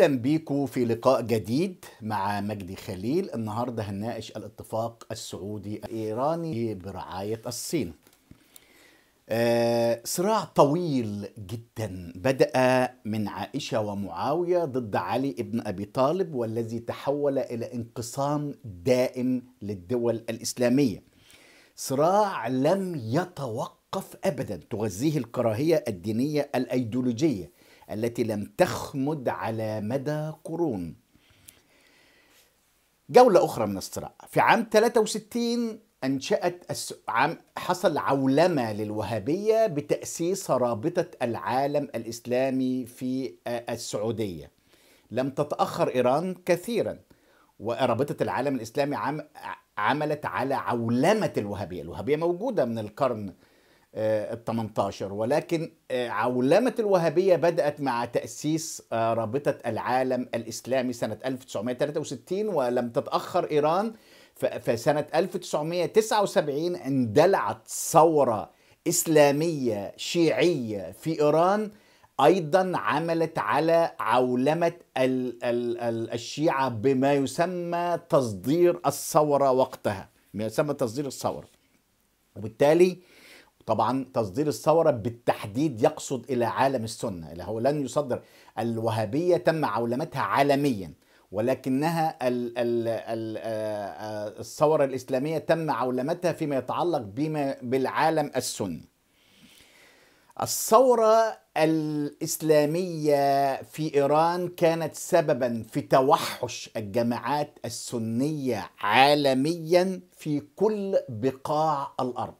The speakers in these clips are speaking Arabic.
اهلا بيكم في لقاء جديد مع مجدي خليل النهارده هنناقش الاتفاق السعودي الايراني برعايه الصين آه، صراع طويل جدا بدأ من عائشة ومعاوية ضد علي بن أبي طالب والذي تحول إلى انقسام دائم للدول الإسلامية صراع لم يتوقف أبدا تغذيه الكراهية الدينية الأيديولوجية التي لم تخمد على مدى قرون جولة أخرى من الصراع في عام 63 أنشأت الس... عام حصل عولمة للوهابية بتأسيس رابطة العالم الإسلامي في السعودية لم تتأخر إيران كثيرا ورابطة العالم الإسلامي عم... عملت على عولمة الوهابية الوهابية موجودة من القرن آه، ال 18 ولكن آه، عولمة الوهابية بدأت مع تأسيس آه، رابطة العالم الإسلامي سنة 1963 ولم تتأخر إيران فسنة 1979 اندلعت ثورة إسلامية شيعية في إيران ايضا عملت على عولمه الشيعه بما يسمى تصدير الثوره وقتها ما يسمى تصدير الثوره وبالتالي طبعا تصدير الثورة بالتحديد يقصد إلى عالم السنة اللي هو لن يصدر الوهابية تم عولمتها عالميا ولكنها ال ال ال آه، الثورة الإسلامية تم عولمتها فيما يتعلق بما بالعالم السني الثورة الإسلامية في إيران كانت سببا في توحش الجماعات السنية عالميا في كل بقاع الأرض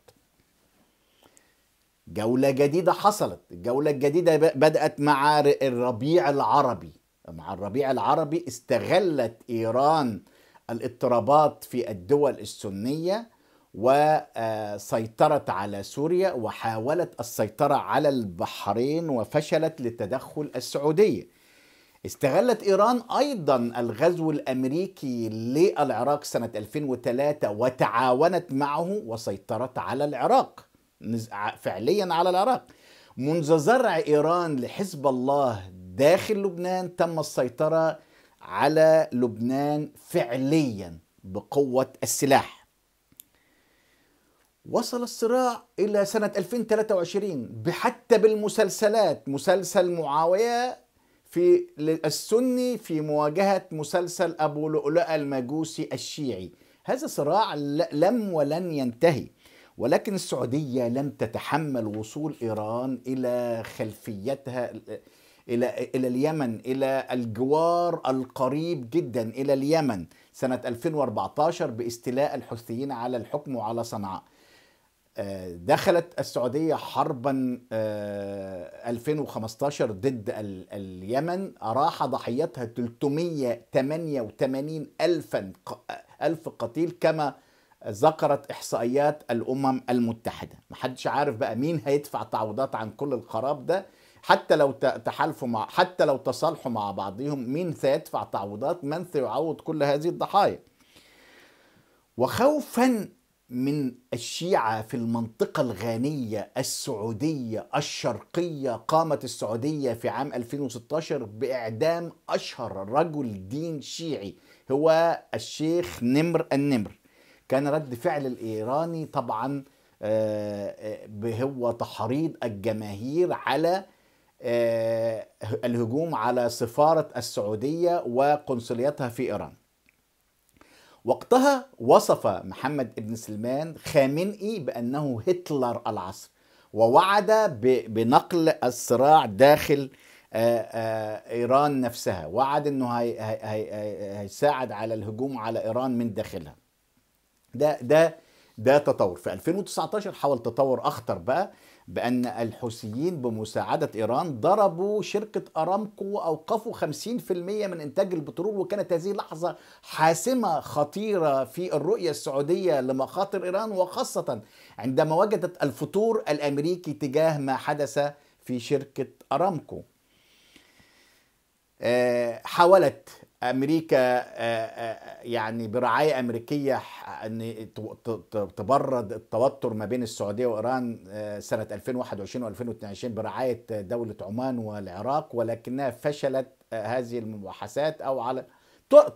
جولة جديدة حصلت الجولة الجديدة بدأت مع الربيع العربي مع الربيع العربي استغلت إيران الاضطرابات في الدول السنية وسيطرت على سوريا وحاولت السيطرة على البحرين وفشلت لتدخل السعودية استغلت إيران أيضا الغزو الأمريكي للعراق سنة 2003 وتعاونت معه وسيطرت على العراق فعليا على العراق منذ زرع إيران لحزب الله داخل لبنان تم السيطرة على لبنان فعليا بقوة السلاح وصل الصراع إلى سنة 2023 حتى بالمسلسلات مسلسل معاوية في السني في مواجهة مسلسل أبو لؤلؤة المجوسي الشيعي هذا صراع لم ولن ينتهي ولكن السعودية لم تتحمل وصول إيران إلى خلفيتها إلى إلى اليمن إلى الجوار القريب جدا إلى اليمن سنة 2014 باستيلاء الحوثيين على الحكم وعلى صنعاء آه، دخلت السعودية حربا 2015 آه، ضد اليمن أراح ضحيتها 388 ألفا ألف قتيل كما ذكرت احصائيات الامم المتحده محدش عارف بقى مين هيدفع تعويضات عن كل الخراب ده حتى لو تحالفوا مع حتى لو تصالحوا مع بعضهم مين سيدفع تعويضات من سيعوض كل هذه الضحايا وخوفا من الشيعة في المنطقة الغانية السعودية الشرقية قامت السعودية في عام 2016 بإعدام أشهر رجل دين شيعي هو الشيخ نمر النمر كان رد فعل الايراني طبعا آه، آه، هو تحريض الجماهير على آه، الهجوم على سفاره السعوديه وقنصليتها في ايران وقتها وصف محمد بن سلمان خامنئي بأنه هتلر العصر ووعد بنقل الصراع داخل إيران نفسها وعد أنه هيساعد على الهجوم على إيران من داخلها ده ده ده تطور في 2019 حاول تطور اخطر بقى بان الحوثيين بمساعده ايران ضربوا شركه ارامكو واوقفوا 50% من انتاج البترول وكانت هذه لحظه حاسمه خطيره في الرؤيه السعوديه لمخاطر ايران وخاصه عندما وجدت الفتور الامريكي تجاه ما حدث في شركه ارامكو آه، حاولت امريكا آه، آه، آه، يعني برعايه امريكيه ان تبرد التوتر ما بين السعوديه وايران سنه 2021 و2022 برعايه دوله عمان والعراق ولكنها فشلت هذه المباحثات او على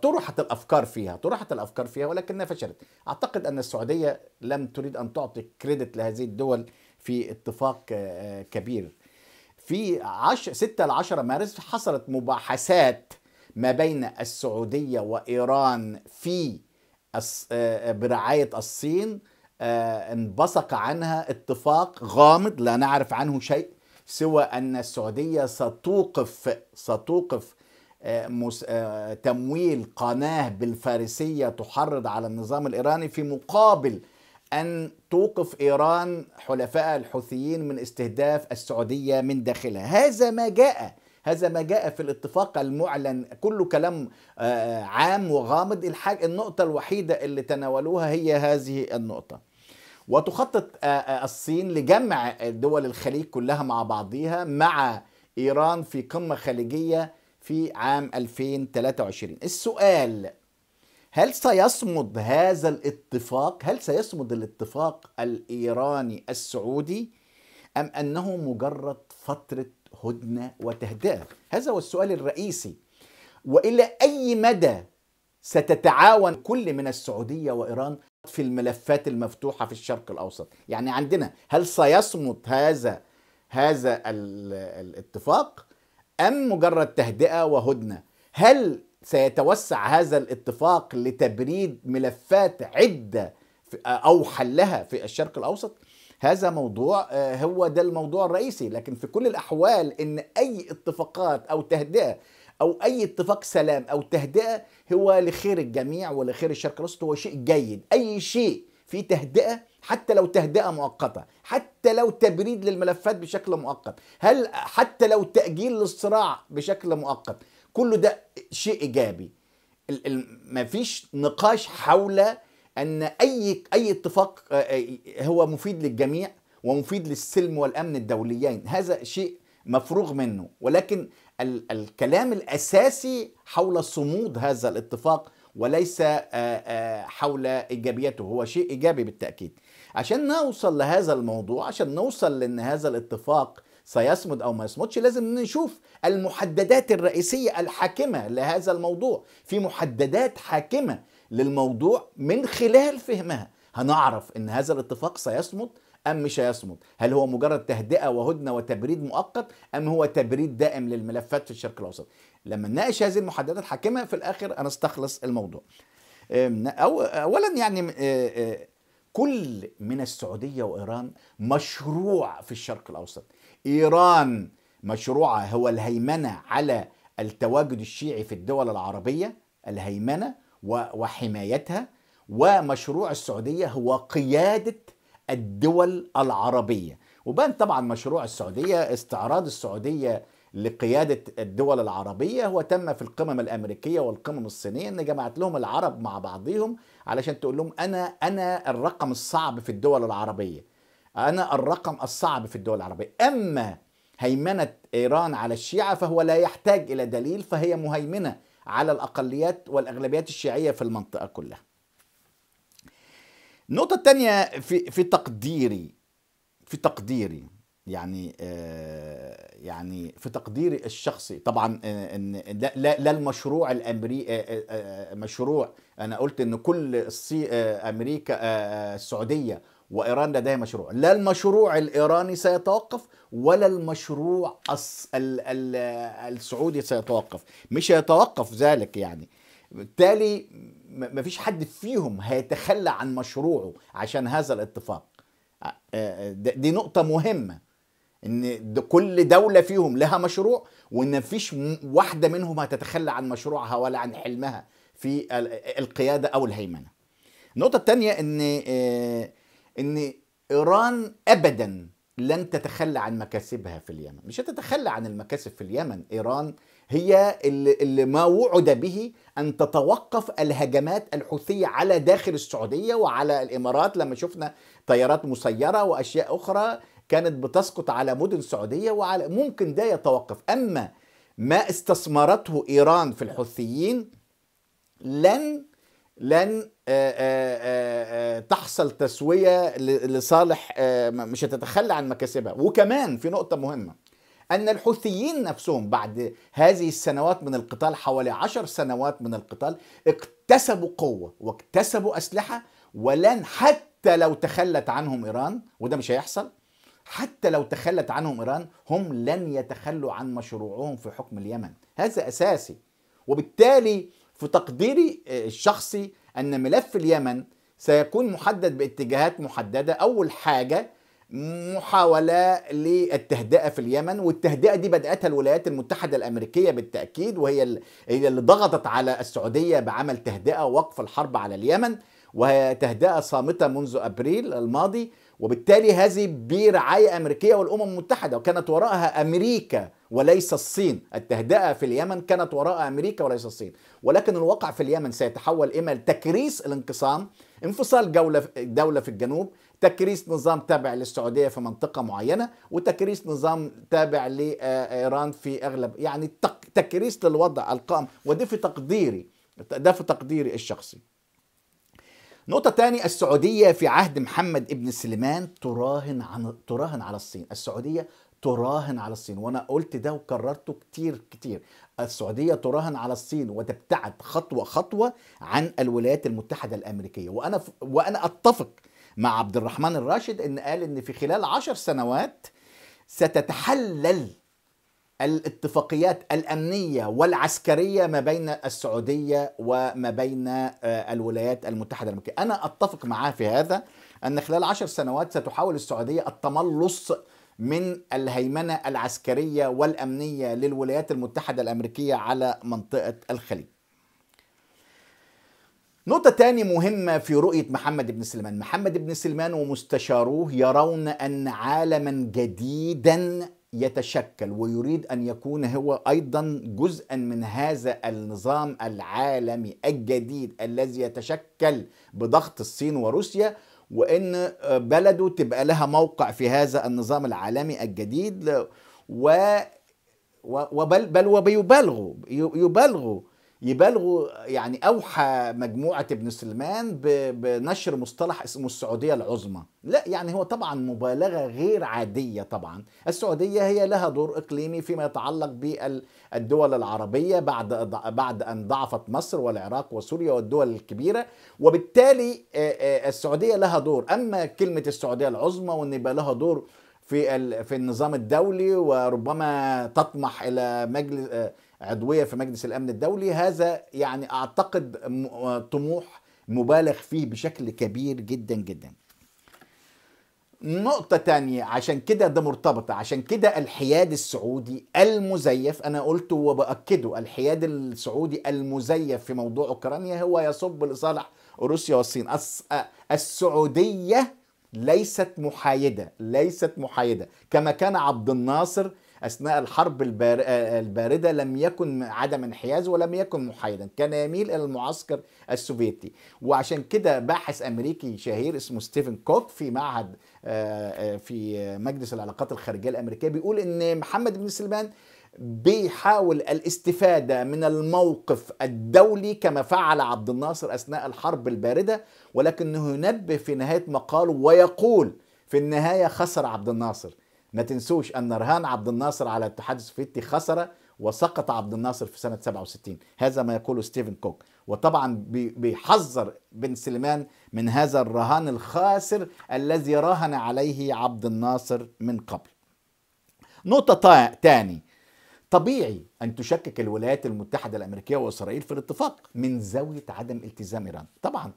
طرحت الافكار فيها طرحت الافكار فيها ولكنها فشلت اعتقد ان السعوديه لم تريد ان تعطي كريدت لهذه الدول في اتفاق كبير في 6 ل 10 مارس حصلت مباحثات ما بين السعوديه وايران في آه، آه، برعايه الصين آه، انبثق عنها اتفاق غامض لا نعرف عنه شيء سوى ان السعوديه ستوقف ستوقف تمويل قناه بالفارسيه تحرض على النظام الايراني في مقابل ان توقف ايران حلفاء الحوثيين من استهداف السعوديه من داخلها هذا ما جاء هذا ما جاء في الاتفاق المعلن كله كلام آه، عام وغامض الحاجة النقطة الوحيدة اللي تناولوها هي هذه النقطة وتخطط آه، آه، الصين لجمع دول الخليج كلها مع بعضيها مع ايران في قمه خليجيه في عام 2023 السؤال هل سيصمد هذا الاتفاق هل سيصمد الاتفاق الايراني السعودي ام انه مجرد فتره هدنة وتهدئة هذا هو السؤال الرئيسي وإلى أي مدى ستتعاون كل من السعودية وإيران في الملفات المفتوحة في الشرق الأوسط يعني عندنا هل سيصمت هذا هذا الاتفاق أم مجرد تهدئة وهدنة هل سيتوسع هذا الاتفاق لتبريد ملفات عده او حلها في الشرق الاوسط هذا موضوع هو ده الموضوع الرئيسي لكن في كل الاحوال ان اي اتفاقات او تهدئه او اي اتفاق سلام او تهدئه هو لخير الجميع ولخير الشرق الاوسط هو شيء جيد اي شيء في تهدئه حتى لو تهدئه مؤقته حتى لو تبريد للملفات بشكل مؤقت هل حتى لو تاجيل للصراع بشكل مؤقت كل ده شيء ايجابي مفيش نقاش حول ان اي اي اتفاق آه، آه، هو مفيد للجميع ومفيد للسلم والامن الدوليين هذا شيء مفروغ منه ولكن ال- الكلام الاساسي حول صمود هذا الاتفاق وليس آه، حول ايجابيته هو شيء ايجابي بالتاكيد عشان نوصل لهذا الموضوع عشان نوصل لان هذا الاتفاق سيصمد او ما يصمدش لازم نشوف المحددات الرئيسيه الحاكمه لهذا الموضوع في محددات حاكمه للموضوع من خلال فهمها هنعرف ان هذا الاتفاق سيصمد ام مش هيصمد هل هو مجرد تهدئه وهدنه وتبريد مؤقت ام هو تبريد دائم للملفات في الشرق الاوسط لما نناقش هذه المحددات الحاكمه في الاخر هنستخلص الموضوع أو اولا يعني كل من السعوديه وايران مشروع في الشرق الاوسط ايران مشروعها هو الهيمنه على التواجد الشيعي في الدول العربيه الهيمنه وحمايتها ومشروع السعودية هو قيادة الدول العربية وبان طبعا مشروع السعودية استعراض السعودية لقيادة الدول العربية هو تم في القمم الأمريكية والقمم الصينية إن جمعت لهم العرب مع بعضهم علشان تقول لهم أنا أنا الرقم الصعب في الدول العربية أنا الرقم الصعب في الدول العربية أما هيمنة إيران على الشيعة فهو لا يحتاج إلى دليل فهي مهيمنة على الأقليات والأغلبيات الشيعية في المنطقة كلها النقطة الثانية في, في تقديري في تقديري يعني آه، يعني في تقديري الشخصي طبعا آه، ان لا, لا المشروع الامريكي آه، مشروع انا قلت ان كل امريكا السعوديه وإيران لديها مشروع لا المشروع الإيراني سيتوقف ولا المشروع السعودي سيتوقف مش هيتوقف ذلك يعني بالتالي مفيش حد فيهم هيتخلى عن مشروعه عشان هذا الاتفاق دي نقطة مهمة ان كل دولة فيهم لها مشروع وان مفيش واحدة منهم هتتخلى عن مشروعها ولا عن حلمها في القيادة او الهيمنة النقطة الثانية ان آه، ان ايران ابدا لن تتخلى عن مكاسبها في اليمن مش هتتخلى عن المكاسب في اليمن ايران هي اللي ما وعد به ان تتوقف الهجمات الحوثيه على داخل السعوديه وعلى الامارات لما شفنا طيارات مسيره واشياء اخرى كانت بتسقط على مدن سعوديه وعلى ممكن ده يتوقف اما ما استثمرته ايران في الحوثيين لن لن آه، آه، آه، تحصل تسويه لصالح مش هتتخلى عن مكاسبها وكمان في نقطه مهمه ان الحوثيين نفسهم بعد هذه السنوات من القتال حوالي عشر سنوات من القتال اكتسبوا قوه واكتسبوا اسلحه ولن حتى لو تخلت عنهم ايران وده مش هيحصل حتى لو تخلت عنهم ايران هم لن يتخلوا عن مشروعهم في حكم اليمن هذا اساسي وبالتالي في تقديري آه، الشخصي أن ملف اليمن سيكون محدد باتجاهات محددة أول حاجة محاولة للتهدئة في اليمن والتهدئة دي بدأتها الولايات المتحدة الأمريكية بالتأكيد وهي اللي ضغطت على السعودية بعمل تهدئة وقف الحرب على اليمن وهي تهدئة صامتة منذ أبريل الماضي وبالتالي هذه برعاية أمريكية والأمم المتحدة وكانت وراءها أمريكا وليس الصين التهدئة في اليمن كانت وراء أمريكا وليس الصين ولكن الواقع في اليمن سيتحول إما لتكريس الانقسام انفصال جولة دولة في الجنوب تكريس نظام تابع للسعودية في منطقة معينة وتكريس نظام تابع لإيران في أغلب يعني تكريس للوضع القائم وده في تقديري ده في تقديري الشخصي نقطة تاني السعودية في عهد محمد ابن سليمان تراهن عن تراهن على الصين، السعودية تراهن على الصين وانا قلت ده وكررته كتير كتير السعودية تراهن على الصين وتبتعد خطوة خطوة عن الولايات المتحدة الأمريكية وأنا, ف... وأنا أتفق مع عبد الرحمن الراشد أن قال أن في خلال عشر سنوات ستتحلل الاتفاقيات الامنيه والعسكريه ما بين السعوديه وما بين آه، الولايات المتحده الامريكيه، انا اتفق معاه في هذا ان خلال عشر سنوات ستحاول السعوديه التملص من الهيمنه العسكريه والامنيه للولايات المتحده الامريكيه على منطقه الخليج. نقطة تانية مهمة في رؤية محمد بن سلمان، محمد بن سلمان ومستشاروه يرون أن عالما جديدا يتشكل ويريد ان يكون هو ايضا جزءا من هذا النظام العالمي الجديد الذي يتشكل بضغط الصين وروسيا وان بلده تبقى لها موقع في هذا النظام العالمي الجديد و وبل بل وبيبالغوا يبالغوا يبالغوا يعني اوحى مجموعه ابن سلمان بنشر مصطلح اسمه السعوديه العظمى لا يعني هو طبعا مبالغه غير عاديه طبعا السعوديه هي لها دور اقليمي فيما يتعلق بالدول العربيه بعد بعد ان ضعفت مصر والعراق وسوريا والدول الكبيره وبالتالي السعوديه لها دور اما كلمه السعوديه العظمى وان يبقى لها دور في في النظام الدولي وربما تطمح الى مجلس عضويه في مجلس الامن الدولي هذا يعني اعتقد طموح مبالغ فيه بشكل كبير جدا جدا نقطة تانية عشان كده ده مرتبطة عشان كده الحياد السعودي المزيف أنا قلته وبأكده الحياد السعودي المزيف في موضوع أوكرانيا هو يصب لصالح روسيا والصين السعودية ليست محايدة ليست محايدة كما كان عبد الناصر اثناء الحرب البارده لم يكن عدم انحياز ولم يكن محايدا كان يميل الى المعسكر السوفيتي وعشان كده باحث امريكي شهير اسمه ستيفن كوك في معهد آه، آه، في مجلس العلاقات الخارجيه الامريكيه بيقول ان محمد بن سلمان بيحاول الاستفادة من الموقف الدولي كما فعل عبد الناصر أثناء الحرب الباردة ولكنه ينبه في نهاية مقاله ويقول في النهاية خسر عبد الناصر ما تنسوش أن رهان عبد الناصر على الاتحاد السوفيتي خسر وسقط عبد الناصر في سنة 67 هذا ما يقوله ستيفن كوك وطبعا بيحذر بن سليمان من هذا الرهان الخاسر الذي راهن عليه عبد الناصر من قبل نقطة تاني طبيعي أن تشكك الولايات المتحدة الأمريكية وإسرائيل في الاتفاق من زاوية عدم التزام إيران طبعا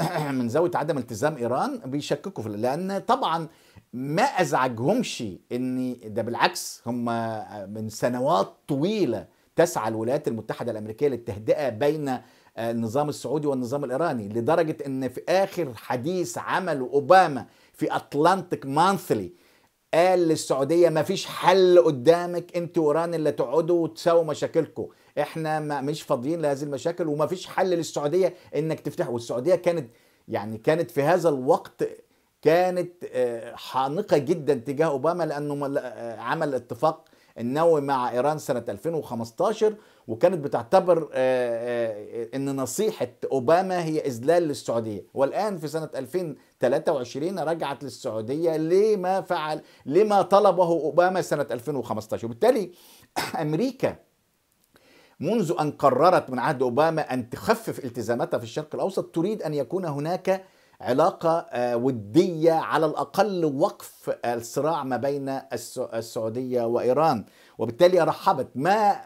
من زاوية عدم التزام إيران بيشككوا في لأن طبعا ما ازعجهمش ان ده بالعكس هم من سنوات طويله تسعى الولايات المتحده الامريكيه للتهدئه بين آه، النظام السعودي والنظام الايراني لدرجه ان في اخر حديث عمله اوباما في اتلانتيك مانثلي قال للسعوديه ما فيش حل قدامك انت وايران اللي تقعدوا وتساووا مشاكلكم احنا ما مش فاضيين لهذه المشاكل وما فيش حل للسعوديه انك تفتح والسعوديه كانت يعني كانت في هذا الوقت كانت آه، حانقة جدا تجاه أوباما لأنه آه، عمل اتفاق النووي مع إيران سنة 2015 وكانت بتعتبر آه، أن نصيحة أوباما هي إذلال للسعودية والآن في سنة 2023 رجعت للسعودية لما فعل لما طلبه أوباما سنة 2015 وبالتالي أمريكا منذ أن قررت من عهد أوباما أن تخفف التزاماتها في الشرق الأوسط تريد أن يكون هناك علاقة آه، ودية على الأقل وقف الصراع ما بين السعودية وإيران وبالتالي رحبت ما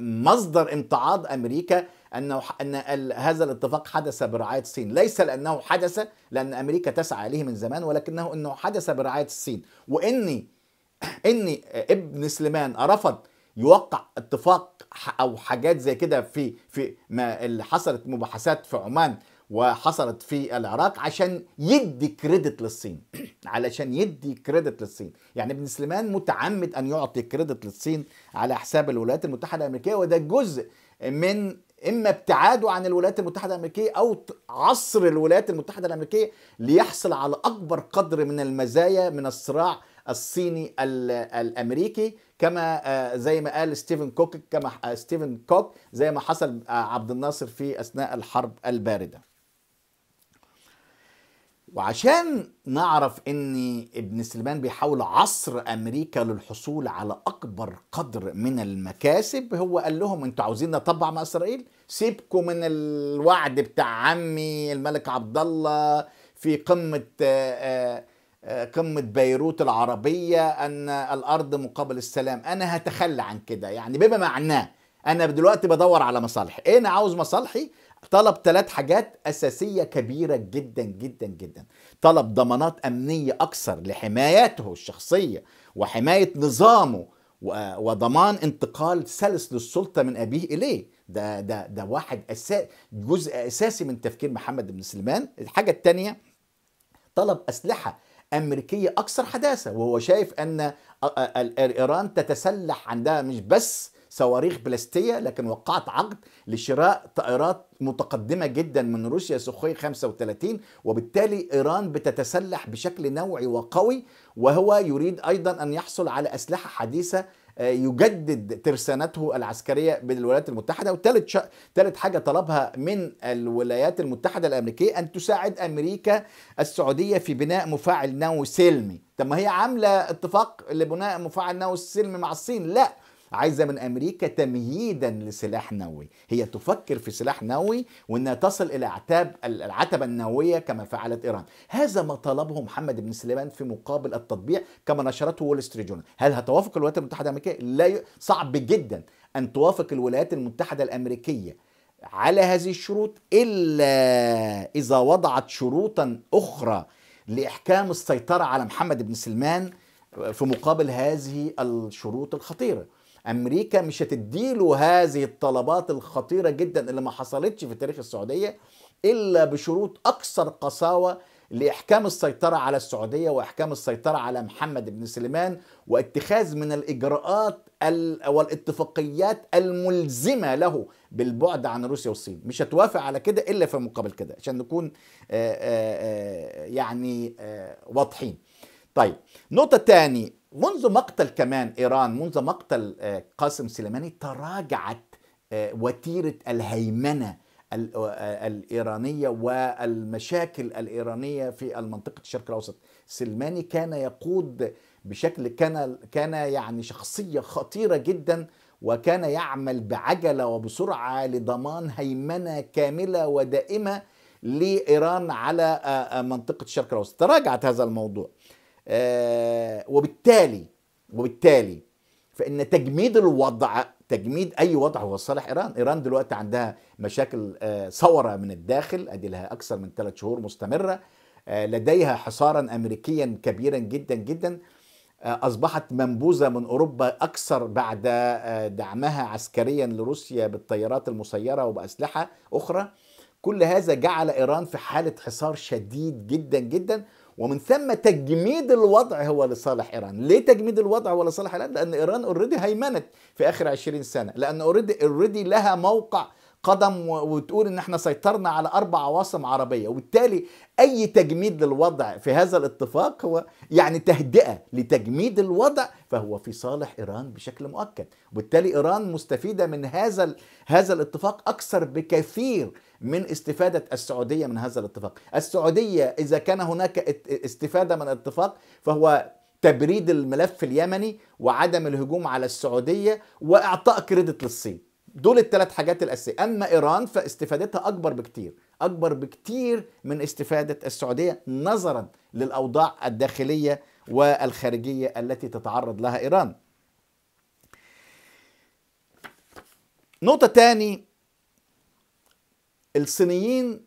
مصدر امتعاض أمريكا أنه أن هذا الاتفاق حدث برعاية الصين ليس لأنه حدث لأن أمريكا تسعى إليه من زمان ولكنه أنه حدث برعاية الصين وإني إني ابن سليمان رفض يوقع اتفاق او حاجات زي كده في في ما اللي حصلت مباحثات في عمان وحصلت في العراق عشان يدي كريدت للصين علشان يدي كريدت للصين يعني ابن سليمان متعمد ان يعطي كريدت للصين على حساب الولايات المتحده الامريكيه وده جزء من اما ابتعاده عن الولايات المتحده الامريكيه او عصر الولايات المتحده الامريكيه ليحصل على اكبر قدر من المزايا من الصراع الصيني الامريكي كما آه، زي ما قال ستيفن كوك كما آه، ستيفن كوك زي ما حصل آه، عبد الناصر في اثناء الحرب البارده وعشان نعرف ان ابن سليمان بيحاول عصر امريكا للحصول على اكبر قدر من المكاسب هو قال لهم انتوا عاوزين نطبع مع اسرائيل سيبكم من الوعد بتاع عمي الملك عبد الله في قمه آه، آه، آه، قمه بيروت العربيه ان الارض مقابل السلام انا هتخلى عن كده يعني بما معناه انا دلوقتي بدور على مصالحي إيه، انا عاوز مصالحي طلب ثلاث حاجات أساسية كبيرة جدا جدا جدا طلب ضمانات أمنية أكثر لحمايته الشخصية وحماية نظامه وضمان انتقال سلس للسلطة من أبيه إليه ده, ده, ده واحد أسا... جزء أساسي من تفكير محمد بن سلمان الحاجة الثانية طلب أسلحة أمريكية أكثر حداثة وهو شايف أن إيران تتسلح عندها مش بس صواريخ بلاستيه لكن وقعت عقد لشراء طائرات متقدمه جدا من روسيا سخوي 35 وبالتالي ايران بتتسلح بشكل نوعي وقوي وهو يريد ايضا ان يحصل على اسلحه حديثه آه، يجدد ترسانته العسكريه بالولايات المتحده وثالث ثالث حاجه طلبها من الولايات المتحده الامريكيه ان تساعد امريكا السعوديه في بناء مفاعل نووي سلمي طب ما هي عامله اتفاق لبناء مفاعل نووي سلمي مع الصين لا عايزه من امريكا تمهيدا لسلاح نووي هي تفكر في سلاح نووي وانها تصل الى اعتاب العتبه النوويه كما فعلت ايران هذا ما طلبه محمد بن سليمان في مقابل التطبيع كما نشرته وول ستريت جورنال هل هتوافق الولايات المتحده الامريكيه لا ي... صعب جدا ان توافق الولايات المتحده الامريكيه على هذه الشروط الا اذا وضعت شروطا اخرى لاحكام السيطره على محمد بن سلمان في مقابل هذه الشروط الخطيره امريكا مش هتديله هذه الطلبات الخطيره جدا اللي ما حصلتش في تاريخ السعوديه الا بشروط اكثر قساوه لاحكام السيطره على السعوديه واحكام السيطره على محمد بن سليمان واتخاذ من الاجراءات والاتفاقيات الملزمه له بالبعد عن روسيا والصين مش هتوافق على كده الا في مقابل كده عشان نكون آآ آه، آآ آه، آه، يعني آآ واضحين طيب نقطه تاني منذ مقتل كمان إيران منذ مقتل آه، قاسم سليماني تراجعت آه، وتيرة الهيمنة آه، الإيرانية والمشاكل الإيرانية في المنطقه الشرق الأوسط سليماني كان يقود بشكل كان كان يعني شخصية خطيرة جدا وكان يعمل بعجلة وبسرعة لضمان هيمنة كاملة ودائمة لإيران على منطقة الشرق الأوسط تراجعت هذا الموضوع آه، وبالتالي وبالتالي فان تجميد الوضع تجميد اي وضع هو صالح ايران، ايران دلوقتي عندها مشاكل آه، ثوره من الداخل ادي لها اكثر من ثلاث شهور مستمره آه، لديها حصارا امريكيا كبيرا جدا جدا اصبحت منبوذه من اوروبا اكثر بعد دعمها عسكريا لروسيا بالطيارات المسيره وباسلحه اخرى كل هذا جعل ايران في حاله حصار شديد جدا جدا ومن ثم تجميد الوضع هو لصالح ايران ليه تجميد الوضع هو لصالح ايران لان ايران اوريدي هيمنت في اخر 20 سنه لان اوريدي اوريدي لها موقع قدم وتقول ان احنا سيطرنا على اربع عواصم عربيه وبالتالي اي تجميد للوضع في هذا الاتفاق هو يعني تهدئه لتجميد الوضع فهو في صالح ايران بشكل مؤكد وبالتالي ايران مستفيده من هذا هذا الاتفاق اكثر بكثير من استفادة السعودية من هذا الاتفاق السعودية إذا كان هناك استفادة من الاتفاق فهو تبريد الملف اليمني وعدم الهجوم على السعودية وإعطاء كريدت للصين دول الثلاث حاجات الاساسيه اما ايران فاستفادتها اكبر بكتير اكبر بكتير من استفاده السعوديه نظرا للاوضاع الداخليه والخارجيه التي تتعرض لها ايران نقطه تاني الصينيين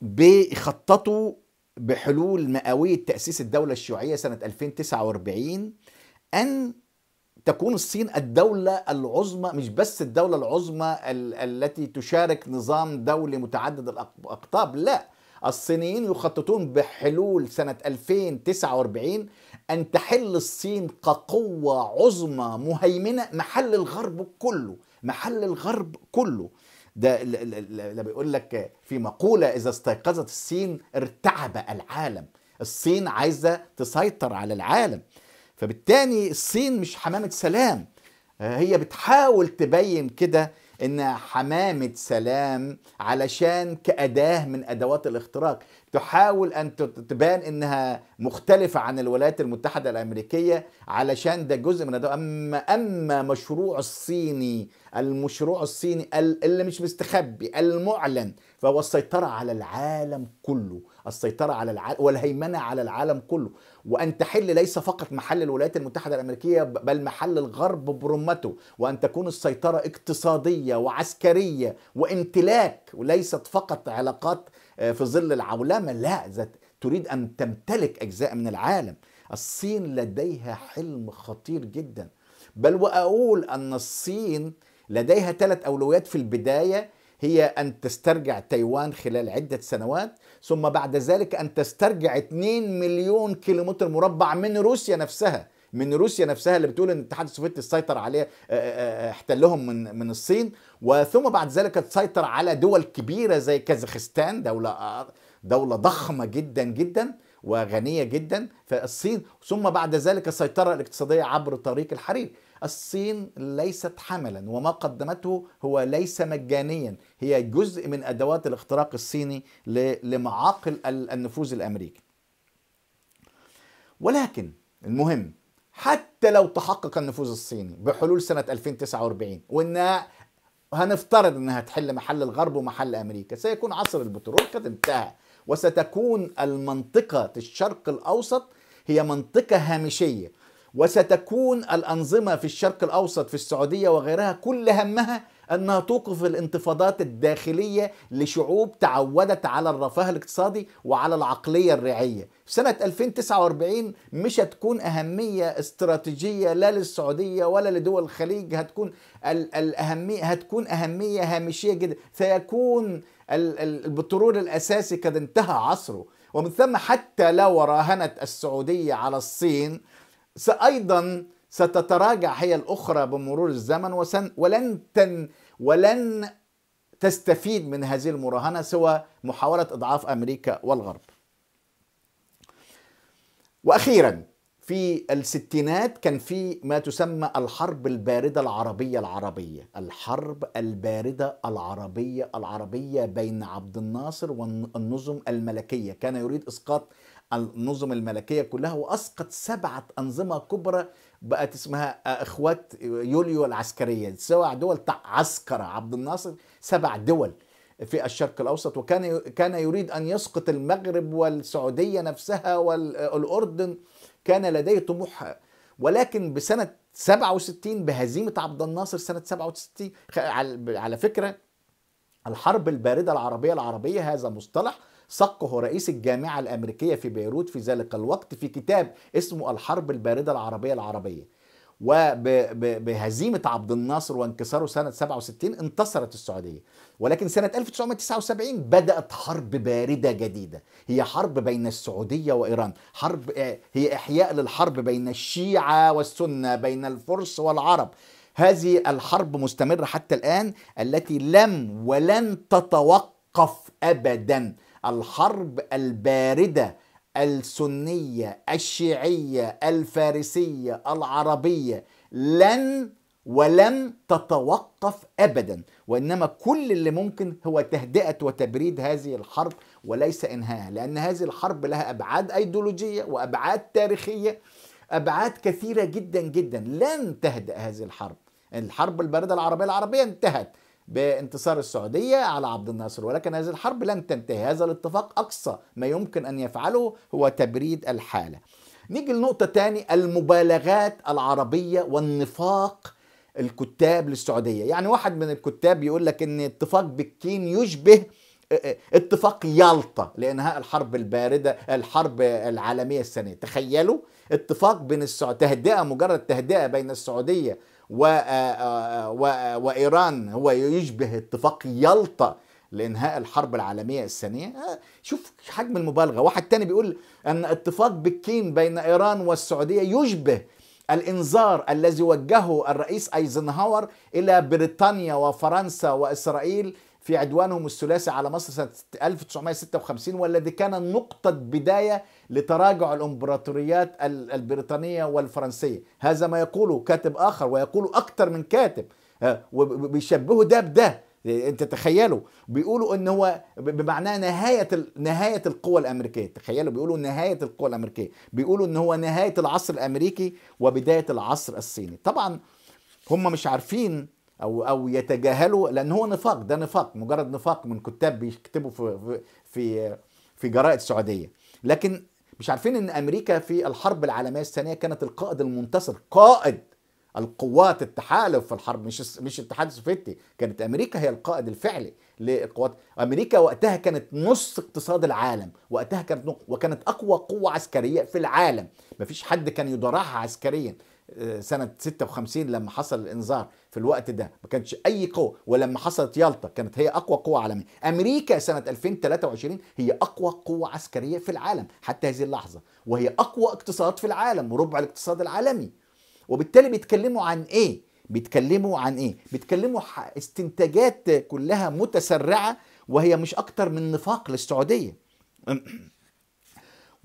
بيخططوا بحلول مئويه تاسيس الدوله الشيوعيه سنه 2049 ان تكون الصين الدولة العظمى مش بس الدولة العظمى ال- التي تشارك نظام دولي متعدد الأقطاب لا الصينيين يخططون بحلول سنة 2049 أن تحل الصين كقوة عظمى مهيمنة محل الغرب كله محل الغرب كله ده اللي بيقول لك في مقولة إذا استيقظت الصين ارتعب العالم الصين عايزة تسيطر على العالم فبالتالي الصين مش حمامة سلام آه، هي بتحاول تبين كده انها حمامة سلام علشان كأداة من أدوات الاختراق تحاول أن تبان انها مختلفة عن الولايات المتحدة الأمريكية علشان ده جزء من أدوات أما, أما مشروع الصيني المشروع الصيني اللي مش مستخبي المعلن فهو السيطرة على العالم كله السيطرة على العالم والهيمنة على العالم كله وأن تحل ليس فقط محل الولايات المتحدة الأمريكية بل محل الغرب برمته وأن تكون السيطرة اقتصادية وعسكرية وامتلاك وليست فقط علاقات آه، في ظل العولمة لا ذات تريد أن تمتلك أجزاء من العالم الصين لديها حلم خطير جدا بل وأقول أن الصين لديها ثلاث أولويات في البداية هي أن تسترجع تايوان خلال عدة سنوات ثم بعد ذلك أن تسترجع 2 مليون كيلومتر مربع من روسيا نفسها من روسيا نفسها اللي بتقول ان الاتحاد السوفيتي سيطر عليه آه، آه، آه، احتلهم من من الصين وثم بعد ذلك تسيطر على دول كبيره زي كازاخستان دوله دوله ضخمه جدا جدا وغنيه جدا في الصين ثم بعد ذلك السيطره الاقتصاديه عبر طريق الحرير الصين ليست حملا وما قدمته هو ليس مجانيا هي جزء من أدوات الاختراق الصيني لمعاقل النفوذ الأمريكي ولكن المهم حتى لو تحقق النفوذ الصيني بحلول سنة 2049 وإنها هنفترض انها تحل محل الغرب ومحل امريكا سيكون عصر البترول قد انتهى وستكون المنطقه الشرق الاوسط هي منطقه هامشيه وستكون الأنظمة في الشرق الأوسط في السعودية وغيرها كل همها أنها توقف الانتفاضات الداخلية لشعوب تعودت على الرفاه الاقتصادي وعلى العقلية الريعية في سنة 2049 مش هتكون أهمية استراتيجية لا للسعودية ولا لدول الخليج هتكون الأهمية هتكون أهمية هامشية جدا سيكون البترول الأساسي قد انتهى عصره ومن ثم حتى لو راهنت السعودية على الصين أيضا ستتراجع هي الأخرى بمرور الزمن وسن ولن تن ولن تستفيد من هذه المراهنة سوى محاولة إضعاف أمريكا والغرب وأخيرا في الستينات كان في ما تسمى الحرب الباردة العربية العربية الحرب الباردة العربية العربية بين عبد الناصر والنظم الملكية كان يريد إسقاط النظم الملكيه كلها واسقط سبعه انظمه كبرى بقت اسمها آه، اخوات يوليو العسكريه سبع دول عسكر عبد الناصر سبع دول في الشرق الاوسط وكان كان يريد ان يسقط المغرب والسعوديه نفسها والاردن آه، كان لديه طموح ولكن بسنه 67 بهزيمه عبد الناصر سنه 67 على فكره الحرب البارده العربيه العربيه هذا مصطلح صقه رئيس الجامعة الأمريكية في بيروت في ذلك الوقت في كتاب اسمه الحرب الباردة العربية العربية وبهزيمة عبد الناصر وانكساره سنة 67 انتصرت السعودية ولكن سنة 1979 بدأت حرب باردة جديدة هي حرب بين السعودية وإيران حرب هي إحياء للحرب بين الشيعة والسنة بين الفرس والعرب هذه الحرب مستمرة حتى الآن التي لم ولن تتوقف أبداً الحرب البارده السنيه الشيعيه الفارسيه العربيه لن ولم تتوقف ابدا وانما كل اللي ممكن هو تهدئه وتبريد هذه الحرب وليس انهائها لان هذه الحرب لها ابعاد ايديولوجيه وابعاد تاريخيه ابعاد كثيره جدا جدا لن تهدأ هذه الحرب الحرب البارده العربيه العربيه انتهت بانتصار السعودية على عبد الناصر ولكن هذه الحرب لن تنتهي هذا الاتفاق أقصى ما يمكن أن يفعله هو تبريد الحالة نيجي لنقطة تاني المبالغات العربية والنفاق الكتاب للسعودية يعني واحد من الكتاب يقول لك ان اتفاق بكين يشبه آه، آه، اتفاق يالطا لانهاء الحرب البارده الحرب العالميه الثانيه تخيلوا اتفاق بين السعوديه تهدئه مجرد تهدئه بين السعوديه آه، آه، آه، وإيران هو يشبه اتفاق يلطا لإنهاء الحرب العالمية الثانية شوف حجم المبالغة واحد تاني بيقول أن اتفاق بكين بين إيران والسعودية يشبه الإنذار الذي وجهه الرئيس أيزنهاور إلى بريطانيا وفرنسا وإسرائيل في عدوانهم الثلاثي على مصر سنة 1956 والذي كان نقطة بداية لتراجع الإمبراطوريات البريطانية والفرنسية هذا ما يقوله كاتب آخر ويقوله أكثر من كاتب آه، وبيشبهوا ده بده انت تخيلوا بيقولوا ان هو بمعناه نهايه نهايه القوى الامريكيه تخيلوا بيقولوا نهايه القوى الامريكيه بيقولوا ان هو نهايه العصر الامريكي وبدايه العصر الصيني طبعا هم مش عارفين او او يتجاهلوا لان هو نفاق ده نفاق مجرد نفاق من كتاب بيكتبوا في في في جرائد السعوديه لكن مش عارفين ان امريكا في الحرب العالميه الثانيه كانت القائد المنتصر قائد القوات التحالف في الحرب مش مش الاتحاد السوفيتي كانت امريكا هي القائد الفعلي للقوات امريكا وقتها كانت نص اقتصاد العالم وقتها كانت وكانت اقوى قوه عسكريه في العالم مفيش حد كان يدارعها عسكريا سنه 56 لما حصل الانذار في الوقت ده ما كانتش اي قوه ولما حصلت يالطا كانت هي اقوى قوه عالميه امريكا سنه 2023 هي اقوى قوه عسكريه في العالم حتى هذه اللحظه وهي اقوى اقتصاد في العالم وربع الاقتصاد العالمي وبالتالي بيتكلموا عن ايه بيتكلموا عن ايه بيتكلموا استنتاجات كلها متسرعه وهي مش اكتر من نفاق للسعوديه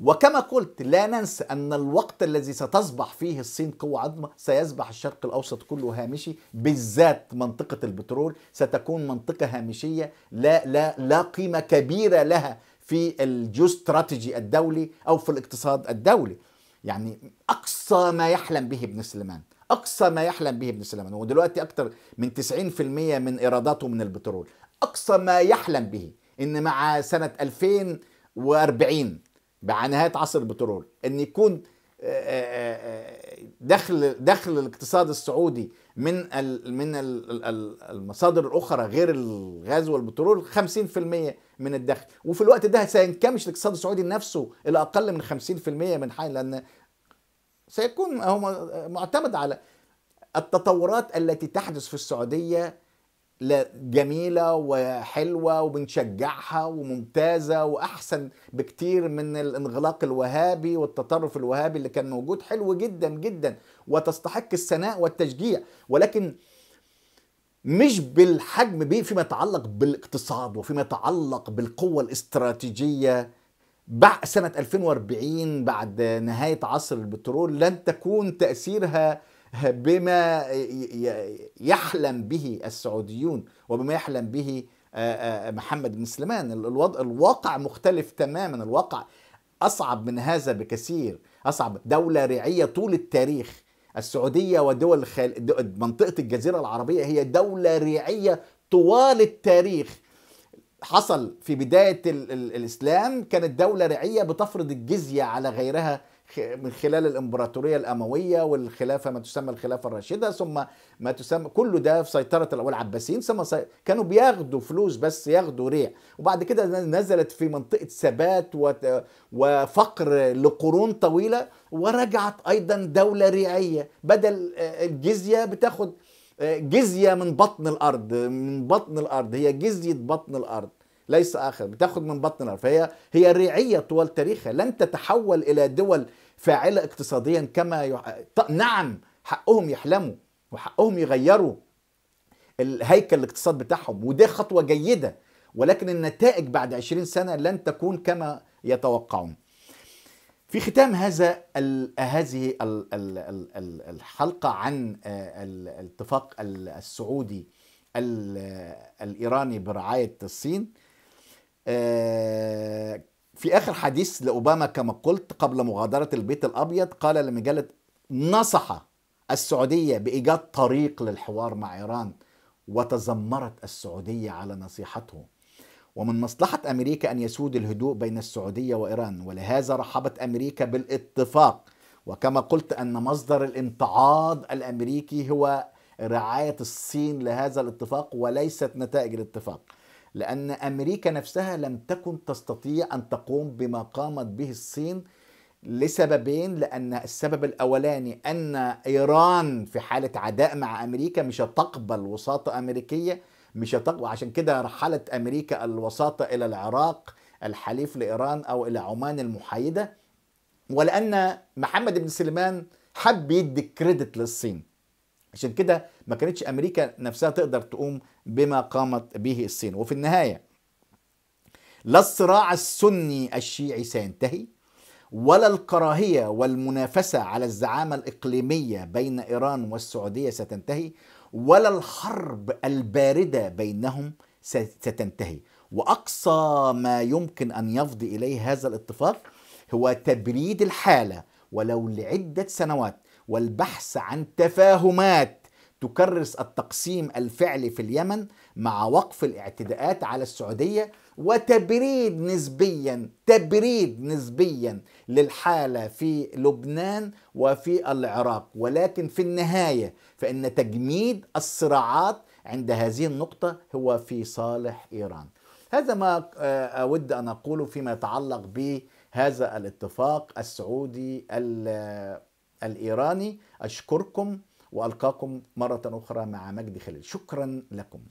وكما قلت لا ننسى أن الوقت الذي ستصبح فيه الصين قوة عظمى سيصبح الشرق الأوسط كله هامشي بالذات منطقة البترول ستكون منطقة هامشية لا لا لا قيمة كبيرة لها في الجيوستراتيجي الدولي أو في الاقتصاد الدولي يعني أقصى ما يحلم به ابن سليمان أقصى ما يحلم به ابن سليمان ودلوقتي أكثر من 90% من إيراداته من البترول أقصى ما يحلم به إن مع سنة 2040 مع عصر البترول ان يكون آه، آه، آه، دخل دخل الاقتصاد السعودي من من المصادر الاخرى غير الغاز والبترول 50% من الدخل وفي الوقت ده سينكمش الاقتصاد السعودي نفسه الى اقل من 50% من حين لان سيكون هو معتمد على التطورات التي تحدث في السعوديه جميلة وحلوة وبنشجعها وممتازة وأحسن بكتير من الانغلاق الوهابي والتطرف الوهابي اللي كان موجود حلو جدا جدا وتستحق الثناء والتشجيع ولكن مش بالحجم بيه فيما يتعلق بالاقتصاد وفيما يتعلق بالقوة الاستراتيجية بعد سنة 2040 بعد نهاية عصر البترول لن تكون تأثيرها بما يحلم به السعوديون وبما يحلم به آه، آه، محمد بن سليمان الوضع الواقع مختلف تماما الواقع اصعب من هذا بكثير اصعب دوله ريعيه طول التاريخ السعوديه ودول خال... منطقه الجزيره العربيه هي دوله ريعيه طوال التاريخ حصل في بدايه ال... ال... الاسلام كانت دوله ريعيه بتفرض الجزيه على غيرها من خلال الامبراطوريه الامويه والخلافه ما تسمى الخلافه الراشده ثم ما تسمى كله ده في سيطره الاول العباسيين ثم كانوا بياخدوا فلوس بس ياخدوا ريع وبعد كده نزلت في منطقه ثبات وفقر لقرون طويله ورجعت ايضا دوله ريعيه بدل آه، الجزيه بتاخد آه، جزيه من بطن الارض من بطن الارض هي جزيه بطن الارض ليس آخر بتاخد من بطننا فهي هي الريعية طوال تاريخها لن تتحول إلى دول فاعلة اقتصاديا كما يح... نعم حقهم يحلموا وحقهم يغيروا الهيكل الاقتصاد بتاعهم وده خطوة جيدة ولكن النتائج بعد 20 سنة لن تكون كما يتوقعون في ختام هذا هذه الحلقة عن آه، الاتفاق السعودي الإيراني برعاية الصين آه، في آخر حديث لأوباما كما قلت قبل مغادرة البيت الأبيض قال لمجلة نصح السعودية بإيجاد طريق للحوار مع إيران وتذمرت السعودية على نصيحته ومن مصلحة أمريكا أن يسود الهدوء بين السعودية وإيران ولهذا رحبت أمريكا بالاتفاق وكما قلت أن مصدر الامتعاض الأمريكي هو رعاية الصين لهذا الاتفاق وليست نتائج الاتفاق لأن أمريكا نفسها لم تكن تستطيع أن تقوم بما قامت به الصين لسببين لأن السبب الأولاني أن إيران في حالة عداء مع أمريكا مش هتقبل وساطة أمريكية مش هتقبل عشان كده رحلت أمريكا الوساطة إلى العراق الحليف لإيران أو إلى عمان المحايدة ولأن محمد بن سليمان حب يدي كريدت للصين عشان كده ما كانتش امريكا نفسها تقدر تقوم بما قامت به الصين وفي النهايه لا الصراع السني الشيعي سينتهي ولا الكراهيه والمنافسه على الزعامه الاقليميه بين ايران والسعوديه ستنتهي ولا الحرب البارده بينهم ستنتهي واقصى ما يمكن ان يفضي اليه هذا الاتفاق هو تبريد الحاله ولو لعده سنوات والبحث عن تفاهمات تكرس التقسيم الفعلي في اليمن مع وقف الاعتداءات على السعوديه وتبريد نسبيا تبريد نسبيا للحاله في لبنان وفي العراق ولكن في النهايه فان تجميد الصراعات عند هذه النقطه هو في صالح ايران هذا ما آه، اود ان اقوله فيما يتعلق بهذا الاتفاق السعودي الإيراني أشكركم وألقاكم مرة أخرى مع مجدي خليل شكرا لكم